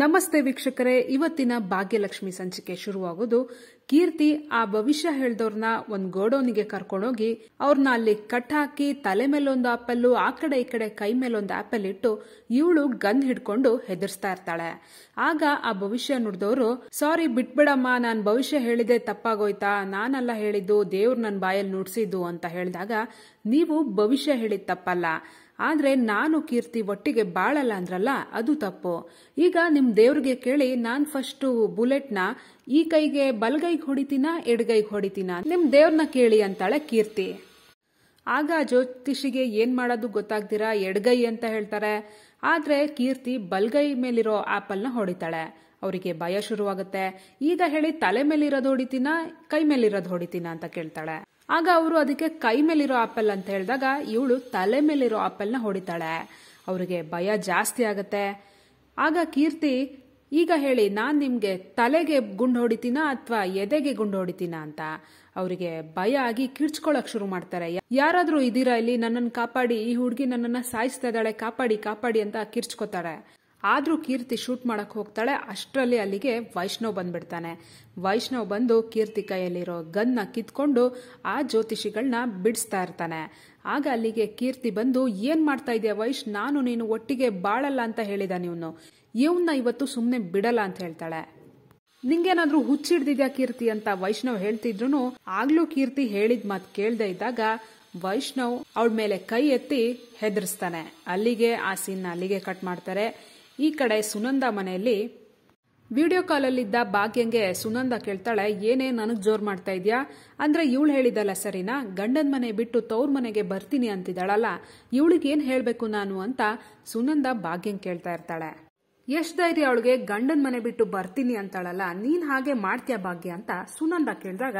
ನಮಸ್ತೆ ವೀಕ್ಷಕರೇ ಇವತ್ತಿನ ಭಾಗ್ಯಲಕ್ಷ್ಮಿ ಸಂಚಿಕೆ ಶುರುವಾಗೋದು ಕೀರ್ತಿ ಆ ಭವಿಷ್ಯ ಹೇಳ್ದವ್ರನ್ನ ಒಂದ್ ಗೋಡೋನಿಗೆ ಕರ್ಕೊಂಡೋಗಿ ಅವ್ರನ್ನ ಅಲ್ಲಿ ಹಾಕಿ ತಲೆ ಮೇಲೊಂದು ಆಪಲ್ಲು ಆ ಕಡೆ ಈ ಕಡೆ ಕೈ ಮೇಲೊಂದು ಆಪಲ್ ಇಟ್ಟು ಇವಳು ಗನ್ ಹಿಡ್ಕೊಂಡು ಹೆದರ್ಸ್ತಾ ಇರ್ತಾಳೆ ಆಗ ಆ ಭವಿಷ್ಯ ನುಡಿದವರು ಸಾರಿ ಬಿಟ್ಬಿಡಮ್ಮ ನಾನು ಭವಿಷ್ಯ ಹೇಳಿದೆ ತಪ್ಪಾಗೋಯ್ತಾ ನಾನಲ್ಲ ಹೇಳಿದ್ದು ದೇವ್ರು ನನ್ನ ಬಾಯಲ್ಲಿ ನುಡ್ಸಿದ್ದು ಅಂತ ಹೇಳಿದಾಗ ನೀವು ಭವಿಷ್ಯ ಹೇಳಿದ ತಪ್ಪಲ್ಲ ಆದ್ರೆ ನಾನು ಕೀರ್ತಿ ಒಟ್ಟಿಗೆ ಬಾಳಲ್ಲ ಅಂದ್ರಲ್ಲ ಅದು ತಪ್ಪು ಈಗ ನಿಮ್ಮ ದೇವ್ರಿಗೆ ಕೇಳಿ ನಾನು ಬುಲೆಟ್ ಬುಲೆಟ್ನ ಈ ಕೈಗೆ ಬಲ್ಗೈ ಹೊಡಿತೀನ ಎಡಗೈಗೆ ಹೊಡಿತೀನ ನಿಮ್ಮ ದೇವ್ರನ್ನ ಕೇಳಿ ಅಂತಾಳೆ ಕೀರ್ತಿ ಆಗ ಜ್ಯೋತಿಷಿಗೆ ಏನು ಮಾಡೋದು ಗೊತ್ತಾಗ್ದಿರಾ ಎಡಗೈ ಅಂತ ಹೇಳ್ತಾರೆ ಆದ್ರೆ ಕೀರ್ತಿ ಬಲ್ಗೈ ಮೇಲಿರೋ ನ ಹೊಡಿತಾಳೆ ಅವರಿಗೆ ಭಯ ಶುರುವಾಗುತ್ತೆ ಈಗ ಹೇಳಿ ತಲೆ ಮೇಲಿರೋದು ಹೊಡಿತೀನ ಕೈ ಮೇಲಿರೋದು ಹೊಡಿತೀನ ಅಂತ ಕೇಳ್ತಾಳೆ ಆಗ ಅವರು ಅದಕ್ಕೆ ಕೈ ಮೇಲಿರೋ ಆಪಲ್ ಅಂತ ಹೇಳಿದಾಗ ಇವಳು ತಲೆ ಮೇಲಿರೋ ಆಪಲ್ನ ಹೊಡಿತಾಳೆ ಅವರಿಗೆ ಭಯ ಜಾಸ್ತಿ ಆಗತ್ತೆ ಆಗ ಕೀರ್ತಿ ಈಗ ಹೇಳಿ ನಾನು ನಿಮಗೆ ತಲೆಗೆ ಗುಂಡು ಹೊಡಿತೀನಾ ಅಥವಾ ಎದೆಗೆ ಗುಂಡು ಹೊಡಿತೀನಾ ಅಂತ ಅವರಿಗೆ ಭಯ ಆಗಿ ಕಿರ್ಚ್ಕೊಳಕ್ ಶುರು ಮಾಡ್ತಾರೆ ಯಾರಾದರೂ ಇದೀರಾ ಇಲ್ಲಿ ನನ್ನನ್ನು ಕಾಪಾಡಿ ಈ ಹುಡುಗಿ ನನ್ನನ್ನು ಸಾಯಿಸ್ತಾ ಇದ್ದಾಳೆ ಕಾಪಾಡಿ ಕಾಪಾಡಿ ಅಂತ ಕಿರ್ಚ್ಕೊತಾಳೆ ಆದರೂ ಕೀರ್ತಿ ಶೂಟ್ ಮಾಡಕ್ಕೆ ಹೋಗ್ತಾಳೆ ಅಷ್ಟರಲ್ಲಿ ಅಲ್ಲಿಗೆ ವೈಷ್ಣವ್ ಬಂದ್ಬಿಡ್ತಾನೆ ವೈಷ್ಣವ್ ಬಂದು ಕೀರ್ತಿ ಕೈಯಲ್ಲಿರೋ ಗನ್ನ ಕಿತ್ಕೊಂಡು ಆ ಜ್ಯೋತಿಷಿಗಳನ್ನ ಬಿಡಿಸ್ತಾ ಇರ್ತಾನೆ ಆಗ ಅಲ್ಲಿಗೆ ಕೀರ್ತಿ ಬಂದು ಏನು ಮಾಡ್ತಾ ಇದೆಯಾ ವೈಶ್ ನಾನು ನೀನು ಒಟ್ಟಿಗೆ ಬಾಳಲ್ಲ ಅಂತ ಹೇಳಿದ ಇವನು ಇವನ್ನ ಇವತ್ತು ಸುಮ್ಮನೆ ಬಿಡಲ್ಲ ಅಂತ ಹೇಳ್ತಾಳೆ ನಿಂಗೇನಾದ್ರೂ ಹುಚ್ಚಿಡ್ದಿದ್ಯಾ ಕೀರ್ತಿ ಅಂತ ವೈಷ್ಣವ್ ಹೇಳ್ತಿದ್ರು ಆಗ್ಲೂ ಕೀರ್ತಿ ಹೇಳಿದ ಮಾತು ಕೇಳ್ದೆ ಇದ್ದಾಗ ವೈಷ್ಣವ್ ಅವಳ ಮೇಲೆ ಕೈ ಎತ್ತಿ ಹೆದರ್ಸ್ತಾನೆ ಅಲ್ಲಿಗೆ ಆ ಸೀನ್ ಅಲ್ಲಿಗೆ ಕಟ್ ಮಾಡ್ತಾರೆ ಈ ಕಡೆ ಸುನಂದ ಮನೆಯಲ್ಲಿ ವಿಡಿಯೋ ಕಾಲಲ್ಲಿದ್ದ ಭಾಗ್ಯಂಗೆ ಸುನಂದ ಕೇಳ್ತಾಳೆ ಏನೇ ನನಗೆ ಜೋರ್ ಮಾಡ್ತಾ ಇದೆಯಾ ಅಂದ್ರೆ ಇವಳು ಹೇಳಿದಲ್ಲ ಸರಿನಾ ಗಂಡನ ಮನೆ ಬಿಟ್ಟು ತೌರ್ ಮನೆಗೆ ಬರ್ತೀನಿ ಅಂತಿದ್ದಾಳಲ್ಲ ಇವಳಿಗೆ ಏನು ಹೇಳಬೇಕು ನಾನು ಅಂತ ಸುನಂದ ಭಾಗ್ಯಂಗ್ ಕೇಳ್ತಾ ಇರ್ತಾಳೆ ಎಷ್ಟು ಧೈರ್ಯ ಅವಳಿಗೆ ಗಂಡನ ಮನೆ ಬಿಟ್ಟು ಬರ್ತೀನಿ ಅಂತಾಳಲ್ಲ ನೀನ್ ಹಾಗೆ ಮಾಡ್ತೀಯ ಭಾಗ್ಯ ಅಂತ ಸುನಂದ ಕೇಳಿದಾಗ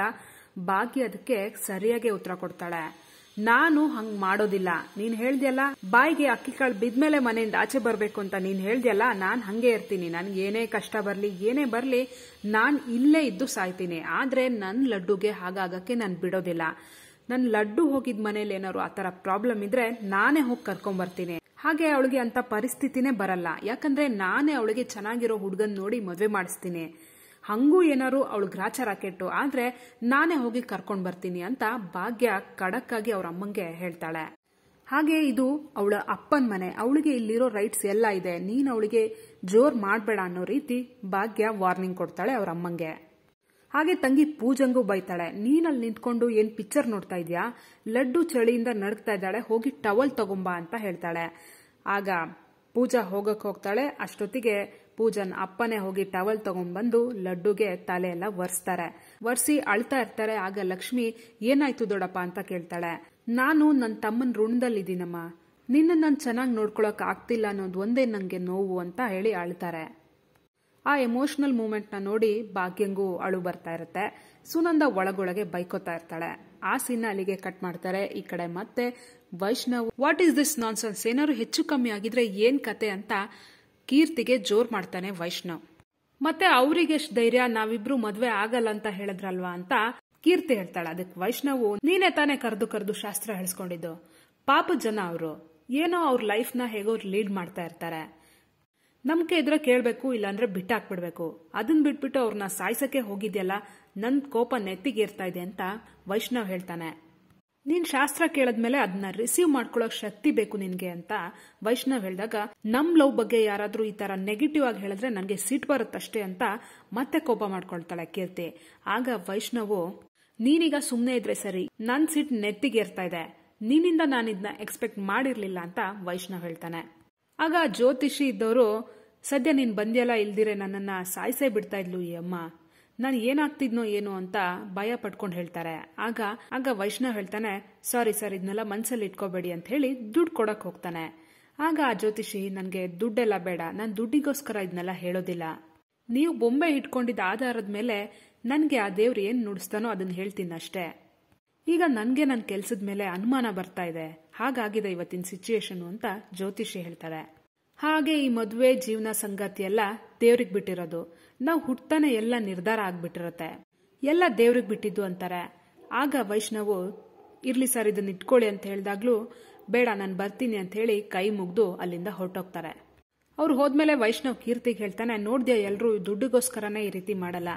ಭಾಗ್ಯ ಅದಕ್ಕೆ ಸರಿಯಾಗಿ ಉತ್ತರ ಕೊಡ್ತಾಳೆ ನಾನು ಹಂಗ್ ಮಾಡೋದಿಲ್ಲ ನೀನ್ ಹೇಳ್ದಲ್ಲ ಬಾಯಿಗೆ ಅಕ್ಕಿ ಕಾಳು ಬಿದ್ಮೇಲೆ ಮನೆಯಿಂದ ಆಚೆ ಬರ್ಬೇಕು ಅಂತ ನೀನ್ ಹೇಳ್ದಲ್ಲ ನಾನ್ ಹಂಗೆ ಇರ್ತೀನಿ ನನ್ಗೆ ಏನೇ ಕಷ್ಟ ಬರ್ಲಿ ಏನೇ ಬರ್ಲಿ ನಾನ್ ಇಲ್ಲೇ ಇದ್ದು ಸಾಯ್ತೀನಿ ಆದ್ರೆ ನನ್ ಲಡ್ಡುಗೆ ಹಾಗಾಗಕ್ಕೆ ನಾನ್ ಬಿಡೋದಿಲ್ಲ ನನ್ ಲಡ್ಡು ಹೋಗಿದ್ ಮನೇಲಿ ಏನಾರು ಆತರ ಪ್ರಾಬ್ಲಮ್ ಇದ್ರೆ ನಾನೇ ಹೋಗಿ ಕರ್ಕೊಂಡ್ ಬರ್ತೀನಿ ಹಾಗೆ ಅವಳಿಗೆ ಅಂತ ಪರಿಸ್ಥಿತಿನೇ ಬರಲ್ಲ ಯಾಕಂದ್ರೆ ನಾನೇ ಅವಳಿಗೆ ಚೆನ್ನಾಗಿರೋ ಹುಡ್ಗನ್ ನೋಡಿ ಮದ್ವೆ ಮಾಡಿಸ್ತೀನಿ ಹಂಗೂ ಏನಾರು ಅವಳು ಗ್ರಾಚಾರ ಕೆಟ್ಟು ಆದ್ರೆ ನಾನೇ ಹೋಗಿ ಕರ್ಕೊಂಡ್ ಬರ್ತೀನಿ ಅಂತ ಭಾಗ್ಯ ಖಡಕ್ಕಾಗಿ ಅವ್ರ ಅಮ್ಮಂಗೆ ಹೇಳ್ತಾಳೆ ಹಾಗೆ ಇದು ಅವಳ ಅಪ್ಪನ ಮನೆ ಅವಳಿಗೆ ಇಲ್ಲಿರೋ ರೈಟ್ಸ್ ಎಲ್ಲ ಇದೆ ನೀನ್ ಅವಳಿಗೆ ಜೋರ್ ಮಾಡಬೇಡ ಅನ್ನೋ ರೀತಿ ಭಾಗ್ಯ ವಾರ್ನಿಂಗ್ ಕೊಡ್ತಾಳೆ ಅವ್ರ ಅಮ್ಮಂಗೆ ಹಾಗೆ ತಂಗಿ ಪೂಜಂಗು ಬೈತಾಳೆ ನೀನಲ್ಲಿ ನಿಂತ್ಕೊಂಡು ಏನ್ ಪಿಕ್ಚರ್ ನೋಡ್ತಾ ಇದ್ಯಾ ಲಡ್ಡು ಚಳಿಯಿಂದ ನಡಕ್ತಾ ಇದ್ದಾಳೆ ಹೋಗಿ ಟವಲ್ ತಗೊಂಬಾ ಅಂತ ಹೇಳ್ತಾಳೆ ಆಗ ಪೂಜಾ ಹೋಗಕ್ ಹೋಗ್ತಾಳೆ ಅಷ್ಟೊತ್ತಿಗೆ ಪೂಜನ್ ಅಪ್ಪನೇ ಹೋಗಿ ಟವಲ್ ತಗೊಂಡ್ಬಂದು ಲಡ್ಡುಗೆ ತಲೆ ಎಲ್ಲ ಒರೆಸ್ತಾರೆ ಒರೆಸಿ ಅಳ್ತಾ ಇರ್ತಾರೆ ಆಗ ಲಕ್ಷ್ಮಿ ಏನಾಯ್ತು ದೊಡಪ್ಪ ಅಂತ ಕೇಳ್ತಾಳೆ ನಾನು ನನ್ನ ತಮ್ಮನ ಋಣದಲ್ಲಿದ್ದೀನಮ್ಮ ನಿನ್ನ ನನ್ ಚೆನ್ನಾಗಿ ನೋಡ್ಕೊಳಕ್ ಆಗ್ತಿಲ್ಲ ಅನ್ನೋದು ಒಂದೇ ನಂಗೆ ನೋವು ಅಂತ ಹೇಳಿ ಅಳ್ತಾರೆ ಆ ಎಮೋಷನಲ್ ನ ನೋಡಿ ಭಾಗ್ಯಂಗೂ ಅಳು ಬರ್ತಾ ಇರುತ್ತೆ ಸುನಂದ ಒಳಗೊಳಗೆ ಬೈಕೋತಾ ಇರ್ತಾಳೆ ಆ ಸೀನ್ ಅಲ್ಲಿಗೆ ಕಟ್ ಮಾಡ್ತಾರೆ ಈ ಕಡೆ ಮತ್ತೆ Vaishnav what is this nonsense ಏನಾದ್ರು ಹೆಚ್ಚು ಕಮ್ಮಿ ಆಗಿದ್ರೆ ಏನ್ ಕತೆ ಅಂತ ಕೀರ್ತಿಗೆ ಜೋರ್ ಮಾಡ್ತಾನೆ ವೈಷ್ಣವ್ ಮತ್ತೆ ಅವರಿಗೆಷ್ಟು ಧೈರ್ಯ ನಾವಿಬ್ರು ಮದ್ವೆ ಆಗಲ್ಲ ಅಂತ ಹೇಳಿದ್ರಲ್ವಾ ಅಂತ ಕೀರ್ತಿ ಹೇಳ್ತಾಳೆ ಅದಕ್ಕೆ ವೈಷ್ಣವ್ ನೀನೆ ತಾನೇ ಕರೆದು ಕರೆದು ಶಾಸ್ತ್ರ ಹೇಳಿಸ್ಕೊಂಡಿದ್ದು ಪಾಪ ಜನ ಅವರು ಏನೋ ಅವ್ರ ಲೈಫ್ ನ ಹೇಗೋ ಲೀಡ್ ಮಾಡ್ತಾ ಇರ್ತಾರೆ ನಂಬಿಕೆ ಇದ್ರೆ ಕೇಳಬೇಕು ಇಲ್ಲಾಂದ್ರೆ ಬಿಟ್ಟಾಕ್ಬಿಡ್ಬೇಕು ಅದನ್ನ ಬಿಟ್ಬಿಟ್ಟು ಅವ್ರನ್ನ ಸಾಯ್ಸಕ್ಕೆ ಹೋಗಿದ್ಯಲ್ಲ ನನ್ ಕೋಪ ಇರ್ತಾ ಇದೆ ಅಂತ ವೈಷ್ಣವ್ ಹೇಳ್ತಾನೆ ನೀನ್ ಶಾಸ್ತ್ರ ಕೇಳದ್ಮೇಲೆ ಅದನ್ನ ರಿಸೀವ್ ಮಾಡ್ಕೊಳಕ್ ಶಕ್ತಿ ಬೇಕು ನಿನ್ಗೆ ಅಂತ ವೈಷ್ಣವ್ ಹೇಳಿದಾಗ ನಮ್ ಲವ್ ಬಗ್ಗೆ ಯಾರಾದ್ರೂ ಈ ತರ ನೆಗೆಟಿವ್ ಆಗಿ ಹೇಳಿದ್ರೆ ನನಗೆ ಸಿಟ್ ಬರುತ್ತಷ್ಟೇ ಅಂತ ಮತ್ತೆ ಕೋಪ ಮಾಡ್ಕೊಳ್ತಾಳೆ ಕೀರ್ತಿ ಆಗ ವೈಷ್ಣವು ನೀನೀಗ ಸುಮ್ನೆ ಇದ್ರೆ ಸರಿ ನನ್ ಸಿಟ್ ನೆತ್ತಿಗೇರ್ತಾ ಇದೆ ನಿನ್ನಿಂದ ಇದನ್ನ ಎಕ್ಸ್ಪೆಕ್ಟ್ ಮಾಡಿರ್ಲಿಲ್ಲ ಅಂತ ವೈಷ್ಣವ್ ಹೇಳ್ತಾನೆ ಆಗ ಜ್ಯೋತಿಷಿ ಇದ್ದವರು ಸದ್ಯ ನೀನ್ ಬಂದ್ಯಲ್ಲ ಇಲ್ದಿರೆ ನನ್ನನ್ನ ಸಾಯಿಸೇ ಬಿಡ್ತಾ ಇದ್ಲು ಈ ಅಮ್ಮ ನಾನು ಏನಾಗ್ತಿದ್ನೋ ಏನೋ ಅಂತ ಭಯ ಪಟ್ಕೊಂಡು ಹೇಳ್ತಾರೆ ಆಗ ಆಗ ವೈಷ್ಣವ್ ಹೇಳ್ತಾನೆ ಸಾರಿ ಸರ್ ಇದನ್ನೆಲ್ಲ ಮನ್ಸಲ್ಲಿ ಇಟ್ಕೋಬೇಡಿ ಅಂತ ಹೇಳಿ ದುಡ್ಡು ಕೊಡಕ್ ಹೋಗ್ತಾನೆ ಆಗ ಆ ಜ್ಯೋತಿಷಿ ನನಗೆ ದುಡ್ಡೆಲ್ಲ ಬೇಡ ನಾನು ದುಡ್ಡಿಗೋಸ್ಕರ ಇದನ್ನೆಲ್ಲ ಹೇಳೋದಿಲ್ಲ ನೀವು ಬೊಂಬೆ ಇಟ್ಕೊಂಡಿದ್ದ ಆಧಾರದ ಮೇಲೆ ನನಗೆ ಆ ದೇವ್ರು ಏನು ನುಡಿಸ್ತಾನೋ ಅದನ್ನ ಹೇಳ್ತೀನಿ ಅಷ್ಟೇ ಈಗ ನನಗೆ ನನ್ನ ಕೆಲಸದ ಮೇಲೆ ಅನುಮಾನ ಬರ್ತಾ ಇದೆ ಹಾಗಾಗಿದೆ ಇವತ್ತಿನ ಸಿಚುಯೇಷನ್ ಅಂತ ಜ್ಯೋತಿಷಿ ಹೇಳ್ತಾರೆ ಹಾಗೆ ಈ ಮದುವೆ ಜೀವನ ಸಂಗತಿ ಎಲ್ಲ ದೇವ್ರಿಗೆ ಬಿಟ್ಟಿರೋದು ನಾವು ಹುಟ್ಟನೆ ಎಲ್ಲ ನಿರ್ಧಾರ ಆಗ್ಬಿಟ್ಟಿರತ್ತೆ ಎಲ್ಲ ದೇವ್ರಿಗೆ ಬಿಟ್ಟಿದ್ದು ಅಂತಾರೆ ಆಗ ವೈಷ್ಣವು ಇರ್ಲಿ ಸರ್ ಇದನ್ನ ಇಟ್ಕೊಳ್ಳಿ ಅಂತ ಹೇಳಿದಾಗ್ಲೂ ಬೇಡ ನಾನು ಬರ್ತೀನಿ ಅಂತ ಹೇಳಿ ಕೈ ಮುಗ್ದು ಅಲ್ಲಿಂದ ಹೊರಟೋಗ್ತಾರೆ ಅವ್ರು ಹೋದ್ಮೇಲೆ ವೈಷ್ಣವ್ ಕೀರ್ತಿಗೆ ಹೇಳ್ತಾನೆ ನೋಡ್ದೆ ಎಲ್ಲರೂ ದುಡ್ಡಿಗೋಸ್ಕರನೇ ಈ ರೀತಿ ಮಾಡಲ್ಲ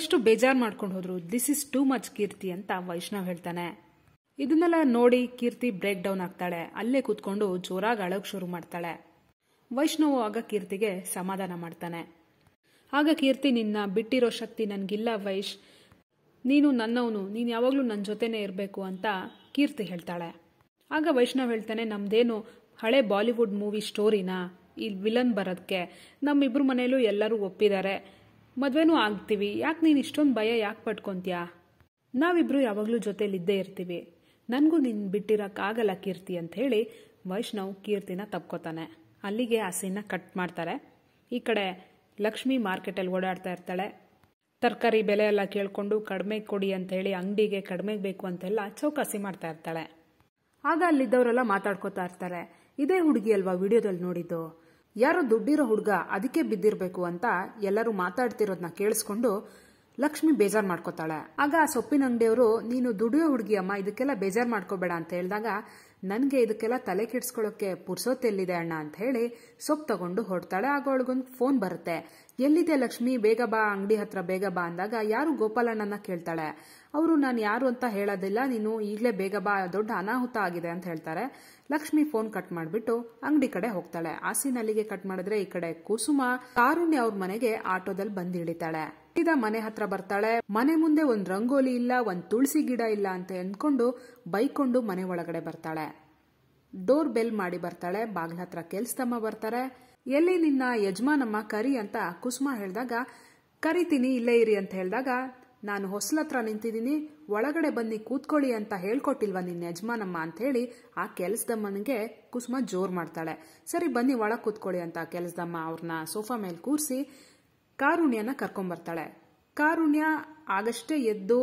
ಎಷ್ಟು ಬೇಜಾರು ಮಾಡ್ಕೊಂಡು ಹೋದ್ರು this is too much Keerthi ಅಂತ ವೈಷ್ಣವ್ ಹೇಳ್ತಾನೆ ಇದನ್ನೆಲ್ಲ ನೋಡಿ ಕೀರ್ತಿ ಬ್ರೇಕ್ ಡೌನ್ ಆಗ್ತಾಳೆ ಅಲ್ಲೇ ಕೂತ್ಕೊಂಡು ಜೋರಾಗಿ ಅಳೋಕ್ ಶುರು ಮಾಡ್ತಾಳೆ ವೈಷ್ಣವ ಆಗ ಕೀರ್ತಿಗೆ ಸಮಾಧಾನ ಮಾಡ್ತಾನೆ ಆಗ ಕೀರ್ತಿ ನಿನ್ನ ಬಿಟ್ಟಿರೋ ಶಕ್ತಿ ನನಗಿಲ್ಲ ವೈಶ್ ನೀನು ನನ್ನವನು ನೀನು ಯಾವಾಗಲೂ ನನ್ನ ಜೊತೆನೇ ಇರಬೇಕು ಅಂತ ಕೀರ್ತಿ ಹೇಳ್ತಾಳೆ ಆಗ ವೈಷ್ಣವ್ ಹೇಳ್ತಾನೆ ನಮ್ದೇನು ಹಳೆ ಬಾಲಿವುಡ್ ಮೂವಿ ಸ್ಟೋರಿನಾ ಈ ವಿಲನ್ ಬರೋದಕ್ಕೆ ನಮ್ಮಿಬ್ಬರು ಮನೇಲೂ ಎಲ್ಲರೂ ಒಪ್ಪಿದ್ದಾರೆ ಮದುವೆನೂ ಆಗ್ತೀವಿ ಯಾಕೆ ನೀನು ಇಷ್ಟೊಂದು ಭಯ ಯಾಕೆ ಪಟ್ಕೊಂತೀಯಾ ನಾವಿಬ್ಬರು ಯಾವಾಗಲೂ ಇದ್ದೇ ಇರ್ತೀವಿ ನನಗೂ ನಿನ್ನ ಬಿಟ್ಟಿರೋಕ್ಕಾಗಲ್ಲ ಕೀರ್ತಿ ಅಂತ ಹೇಳಿ ವೈಷ್ಣವ್ ಕೀರ್ತಿನ ತಪ್ಕೋತಾನೆ ಅಲ್ಲಿಗೆ ಆ ಕಟ್ ಮಾಡ್ತಾರೆ ಈ ಕಡೆ ಲಕ್ಷ್ಮಿ ಮಾರ್ಕೆಟಲ್ಲಿ ಓಡಾಡ್ತಾ ಇರ್ತಾಳೆ ತರಕಾರಿ ಬೆಲೆ ಎಲ್ಲ ಕೇಳಿಕೊಂಡು ಕಡಿಮೆ ಕೊಡಿ ಅಂತ ಹೇಳಿ ಅಂಗಡಿಗೆ ಕಡಿಮೆ ಬೇಕು ಅಂತೆಲ್ಲ ಚೌಕಾಸಿ ಮಾಡ್ತಾ ಇರ್ತಾಳೆ ಆಗ ಅಲ್ಲಿದ್ದವರೆಲ್ಲ ಮಾತಾಡ್ಕೋತಾ ಇರ್ತಾರೆ ಇದೇ ಹುಡುಗಿ ಅಲ್ವಾ ವಿಡಿಯೋದಲ್ಲಿ ನೋಡಿದ್ದು ಯಾರೋ ದುಡ್ಡಿರೋ ಹುಡುಗ ಅದಕ್ಕೆ ಬಿದ್ದಿರಬೇಕು ಅಂತ ಎಲ್ಲರೂ ಮಾತಾಡ್ತಿರೋದನ್ನ ಕೇಳಿಸ್ಕೊಂಡು ಲಕ್ಷ್ಮಿ ಬೇಜಾರ್ ಮಾಡ್ಕೋತಾಳೆ ಆಗ ಆ ಸೊಪ್ಪಿನ ಅಂಗಡಿಯವರು ನೀನು ದುಡಿಯೋ ಹುಡುಗಿಯಮ್ಮ ಇದಕ್ಕೆಲ್ಲ ಬೇಜಾರ್ ಮಾಡ್ಕೋಬೇಡ ಅಂತ ಹೇಳಿದಾಗ ನನಗೆ ಇದಕ್ಕೆಲ್ಲ ತಲೆ ಕೆಡ್ಸ್ಕೊಳ್ಳೋಕೆ ಎಲ್ಲಿದೆ ಅಣ್ಣ ಅಂತ ಹೇಳಿ ಸೊಪ್ಪು ತಗೊಂಡು ಹೊಡ್ತಾಳೆ ಆಗ ಅವಳಗೊಂದು ಫೋನ್ ಬರುತ್ತೆ ಎಲ್ಲಿದೆ ಲಕ್ಷ್ಮಿ ಬೇಗ ಬಾ ಅಂಗಡಿ ಹತ್ರ ಬೇಗ ಬಾ ಅಂದಾಗ ಯಾರು ಗೋಪಾಲಣ್ಣನ ಕೇಳ್ತಾಳೆ ಅವರು ನಾನು ಯಾರು ಅಂತ ಹೇಳೋದಿಲ್ಲ ನೀನು ಈಗಲೇ ಬೇಗ ಬಾ ದೊಡ್ಡ ಅನಾಹುತ ಆಗಿದೆ ಅಂತ ಹೇಳ್ತಾರೆ ಲಕ್ಷ್ಮಿ ಫೋನ್ ಕಟ್ ಮಾಡಿಬಿಟ್ಟು ಅಂಗಡಿ ಕಡೆ ಹೋಗ್ತಾಳೆ ಆಸಿನಲ್ಲಿಗೆ ಕಟ್ ಮಾಡಿದ್ರೆ ಈ ಕಡೆ ಕುಸುಮ ಕಾರುಣ್ಯ ಅವ್ರ ಮನೆಗೆ ಆಟೋದಲ್ಲಿ ಬಂದು ಕಟ್ಟಿದ ಮನೆ ಹತ್ರ ಬರ್ತಾಳೆ ಮನೆ ಮುಂದೆ ಒಂದ್ ರಂಗೋಲಿ ಇಲ್ಲ ಒಂದ್ ತುಳಸಿ ಗಿಡ ಇಲ್ಲ ಅಂತ ಅಂದ್ಕೊಂಡು ಬೈಕೊಂಡು ಮನೆ ಒಳಗಡೆ ಬರ್ತಾಳೆ ಡೋರ್ ಬೆಲ್ ಮಾಡಿ ಬರ್ತಾಳೆ ಬಾಗ್ಲ ಹತ್ರ ಕೆಲ್ಸದಮ್ಮ ಬರ್ತಾರೆ ಎಲ್ಲಿ ನಿನ್ನ ಯಜಮಾನಮ್ಮ ಕರಿ ಅಂತ ಕುಸುಮ ಹೇಳಿದಾಗ ಕರಿತೀನಿ ಇಲ್ಲೇ ಇರಿ ಅಂತ ಹೇಳಿದಾಗ ನಾನು ಹೊಸ್ಲತ್ರ ನಿಂತಿದ್ದೀನಿ ಒಳಗಡೆ ಬನ್ನಿ ಕೂತ್ಕೊಳ್ಳಿ ಅಂತ ಹೇಳ್ಕೊಟ್ಟಿಲ್ವಾ ನಿನ್ನ ಯಜಮಾನಮ್ಮ ಅಂತ ಹೇಳಿ ಆ ಕೆಲಸದಮ್ಮನಿಗೆ ಕುಸುಮ ಜೋರ್ ಮಾಡ್ತಾಳೆ ಸರಿ ಬನ್ನಿ ಒಳಗೆ ಕೂತ್ಕೊಳ್ಳಿ ಅಂತ ಕೆಲಸದಮ್ಮ ಅವ್ರನ್ನ ಸೋಫಾ ಮೇಲೆ ಕೂರಿಸಿ ಕಾರುಣ್ಯನ ಬರ್ತಾಳೆ ಕಾರುಣ್ಯ ಆಗಷ್ಟೇ ಎದ್ದು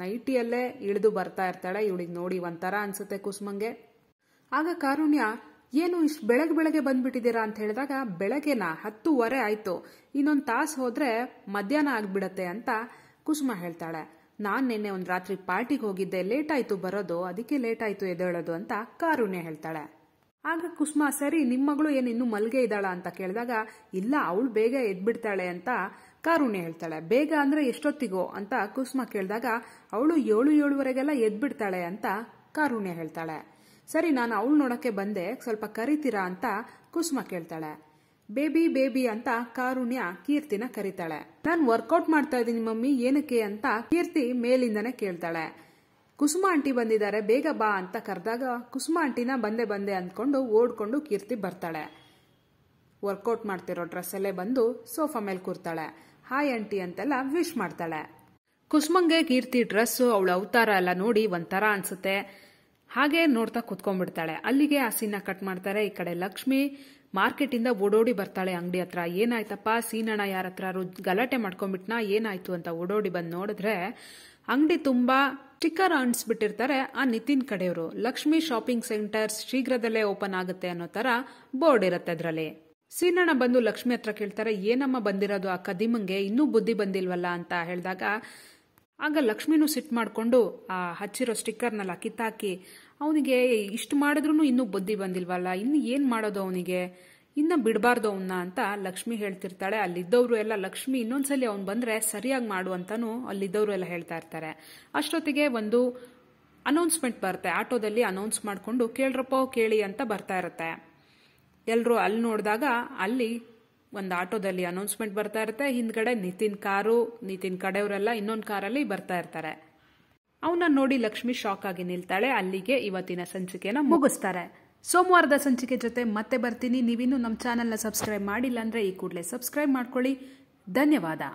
ನೈಟಿಯಲ್ಲೇ ಇಳಿದು ಬರ್ತಾ ಇರ್ತಾಳೆ ಇವಳಿಗೆ ನೋಡಿ ಒಂಥರ ಅನ್ಸುತ್ತೆ ಕುಸುಮಂಗೆ ಆಗ ಕಾರುಣ್ಯ ಏನು ಇಷ್ಟು ಬೆಳಗ್ಗೆ ಬೆಳಗ್ಗೆ ಬಂದ್ಬಿಟ್ಟಿದ್ದೀರಾ ಅಂತ ಹೇಳಿದಾಗ ಬೆಳಗ್ಗೆನ ಹತ್ತುವರೆ ಆಯ್ತು ಇನ್ನೊಂದು ತಾಸು ಹೋದ್ರೆ ಮಧ್ಯಾಹ್ನ ಆಗ್ಬಿಡತ್ತೆ ಅಂತ ಕುಸುಮ ಹೇಳ್ತಾಳೆ ನಾನು ನಿನ್ನೆ ಒಂದು ರಾತ್ರಿ ಪಾರ್ಟಿಗೆ ಹೋಗಿದ್ದೆ ಲೇಟ್ ಆಯ್ತು ಬರೋದು ಅದಕ್ಕೆ ಲೇಟ್ ಆಯ್ತು ಎದ್ದೇಳೋದು ಅಂತ ಕಾರುಣ್ಯ ಹೇಳ್ತಾಳೆ ಆಗ ಕುಸುಮ ಸರಿ ನಿಮ್ಮ ಮಗಳು ಏನು ಇನ್ನು ಮಲ್ಗೆ ಇದ್ದಾಳ ಅಂತ ಕೇಳಿದಾಗ ಇಲ್ಲ ಅವಳು ಬೇಗ ಎದ್ಬಿಡ್ತಾಳೆ ಅಂತ ಕಾರುಣ್ಯ ಹೇಳ್ತಾಳೆ ಬೇಗ ಅಂದ್ರೆ ಎಷ್ಟೊತ್ತಿಗೋ ಅಂತ ಕುಸುಮ ಕೇಳಿದಾಗ ಅವಳು ಏಳು ಏಳುವರೆಗೆಲ್ಲ ಎದ್ಬಿಡ್ತಾಳೆ ಅಂತ ಕಾರುಣ್ಯ ಹೇಳ್ತಾಳೆ ಸರಿ ನಾನು ಅವಳು ನೋಡಕ್ಕೆ ಬಂದೆ ಸ್ವಲ್ಪ ಕರಿತೀರಾ ಅಂತ ಕುಸುಮ ಕೇಳ್ತಾಳೆ ಬೇಬಿ ಬೇಬಿ ಅಂತ ಕಾರುಣ್ಯ ಕೀರ್ತಿನ ಕರಿತಾಳೆ ನಾನು ವರ್ಕೌಟ್ ಮಾಡ್ತಾ ಇದ್ದೀನಿ ಮಮ್ಮಿ ಏನಕ್ಕೆ ಅಂತ ಕೀರ್ತಿ ಮೇಲಿಂದನೆ ಕೇಳ್ತಾಳೆ ಕುಸುಮ ಆಂಟಿ ಬಂದಿದ್ದಾರೆ ಬೇಗ ಬಾ ಅಂತ ಕರೆದಾಗ ಕುಸುಮ ಆಂಟಿನ ಬಂದೆ ಬಂದೆ ಅಂದ್ಕೊಂಡು ಓಡ್ಕೊಂಡು ಕೀರ್ತಿ ಬರ್ತಾಳೆ ವರ್ಕೌಟ್ ಮಾಡ್ತಿರೋ ಡ್ರೆಸ್ಸಲ್ಲೇ ಬಂದು ಸೋಫಾ ಮೇಲೆ ಕೂರ್ತಾಳೆ ಹಾಯ್ ಆಂಟಿ ಅಂತೆಲ್ಲ ವಿಶ್ ಮಾಡ್ತಾಳೆ ಕುಸುಮಂಗೆ ಕೀರ್ತಿ ಡ್ರೆಸ್ ಅವಳು ಅವತಾರ ಎಲ್ಲ ನೋಡಿ ಒಂಥರ ಅನ್ಸುತ್ತೆ ಹಾಗೆ ನೋಡ್ತಾ ಕುತ್ಕೊಂಡ್ಬಿಡ್ತಾಳೆ ಅಲ್ಲಿಗೆ ಆ ಸೀನ ಕಟ್ ಮಾಡ್ತಾರೆ ಈ ಕಡೆ ಲಕ್ಷ್ಮಿ ಮಾರ್ಕೆಟ್ ಇಂದ ಓಡೋಡಿ ಬರ್ತಾಳೆ ಅಂಗಡಿ ಹತ್ರ ಏನಾಯ್ತಪ್ಪ ಸೀನಣ್ಣ ಯಾರ ಹತ್ರ ಗಲಾಟೆ ಮಾಡ್ಕೊಂಡ್ಬಿಟ್ನಾ ಏನಾಯ್ತು ಅಂತ ಓಡೋಡಿ ಬಂದು ನೋಡಿದ್ರೆ ಅಂಗಡಿ ತುಂಬಾ ಸ್ಟಿಕ್ಕರ್ ಅಂಟಿಸ್ಬಿಟ್ಟಿರ್ತಾರೆ ಆ ನಿತಿನ್ ಕಡೆಯವರು ಲಕ್ಷ್ಮಿ ಶಾಪಿಂಗ್ ಸೆಂಟರ್ ಶೀಘ್ರದಲ್ಲೇ ಓಪನ್ ಆಗುತ್ತೆ ಅನ್ನೋ ತರ ಬೋರ್ಡ್ ಇರುತ್ತೆ ಅದರಲ್ಲಿ ಸೀನಣ್ಣ ಬಂದು ಲಕ್ಷ್ಮಿ ಹತ್ರ ಕೇಳ್ತಾರೆ ಏನಮ್ಮ ಬಂದಿರೋದು ಆ ಕದಿಮಂಗೆ ಇನ್ನೂ ಬುದ್ಧಿ ಬಂದಿಲ್ವಲ್ಲ ಅಂತ ಹೇಳಿದಾಗ ಆಗ ಲಕ್ಷ್ಮಿನೂ ಸಿಟ್ ಮಾಡಿಕೊಂಡು ಆ ಹಚ್ಚಿರೋ ಸ್ಟಿಕ್ಕರ್ನೆಲ್ಲ ಕಿತ್ತಾಕಿ ಅವನಿಗೆ ಇಷ್ಟು ಮಾಡಿದ್ರೂ ಇನ್ನೂ ಬುದ್ಧಿ ಬಂದಿಲ್ವಲ್ಲ ಇನ್ನು ಏನು ಮಾಡೋದು ಅವನಿಗೆ ಇನ್ನ ಬಿಡಬಾರ್ದು ಅವನ್ನ ಅಂತ ಲಕ್ಷ್ಮಿ ಹೇಳ್ತಿರ್ತಾಳೆ ಅಲ್ಲಿದ್ದವರು ಎಲ್ಲ ಲಕ್ಷ್ಮಿ ಇನ್ನೊಂದ್ಸಲಿ ಅವ್ನು ಬಂದ್ರೆ ಸರಿಯಾಗಿ ಮಾಡು ಅಂತಲೂ ಅಲ್ಲಿದ್ದವರು ಎಲ್ಲ ಹೇಳ್ತಾ ಇರ್ತಾರೆ ಅಷ್ಟೊತ್ತಿಗೆ ಒಂದು ಅನೌನ್ಸ್ಮೆಂಟ್ ಬರುತ್ತೆ ಆಟೋದಲ್ಲಿ ಅನೌನ್ಸ್ ಮಾಡಿಕೊಂಡು ಕೇಳ್ರಪ್ಪ ಕೇಳಿ ಅಂತ ಬರ್ತಾ ಇರುತ್ತೆ ಎಲ್ಲರೂ ಅಲ್ಲಿ ನೋಡಿದಾಗ ಅಲ್ಲಿ ಒಂದು ಆಟೋದಲ್ಲಿ ಅನೌನ್ಸ್ಮೆಂಟ್ ಬರ್ತಾ ಇರುತ್ತೆ ಹಿಂದ್ಗಡೆ ನಿತಿನ್ ಕಾರು ನಿತಿನ್ ಕಡೆಯವರೆಲ್ಲ ಇನ್ನೊಂದು ಕಾರಲ್ಲಿ ಬರ್ತಾ ಇರ್ತಾರೆ ಅವನ್ನ ನೋಡಿ ಲಕ್ಷ್ಮಿ ಶಾಕ್ ಆಗಿ ನಿಲ್ತಾಳೆ ಅಲ್ಲಿಗೆ ಇವತ್ತಿನ ಸಂಚಿಕೆಯನ್ನು ಮುಗಿಸ್ತಾರೆ ಸೋಮವಾರದ ಸಂಚಿಕೆ ಜೊತೆ ಮತ್ತೆ ಬರ್ತೀನಿ ನೀವಿನ್ನೂ ನಮ್ಮ ಚಾನಲ್ನ ಸಬ್ಸ್ಕ್ರೈಬ್ ಮಾಡಿಲ್ಲ ಅಂದರೆ ಈ ಕೂಡಲೇ ಸಬ್ಸ್ಕ್ರೈಬ್ ಮಾಡ್ಕೊಳ್ಳಿ ಧನ್ಯವಾದ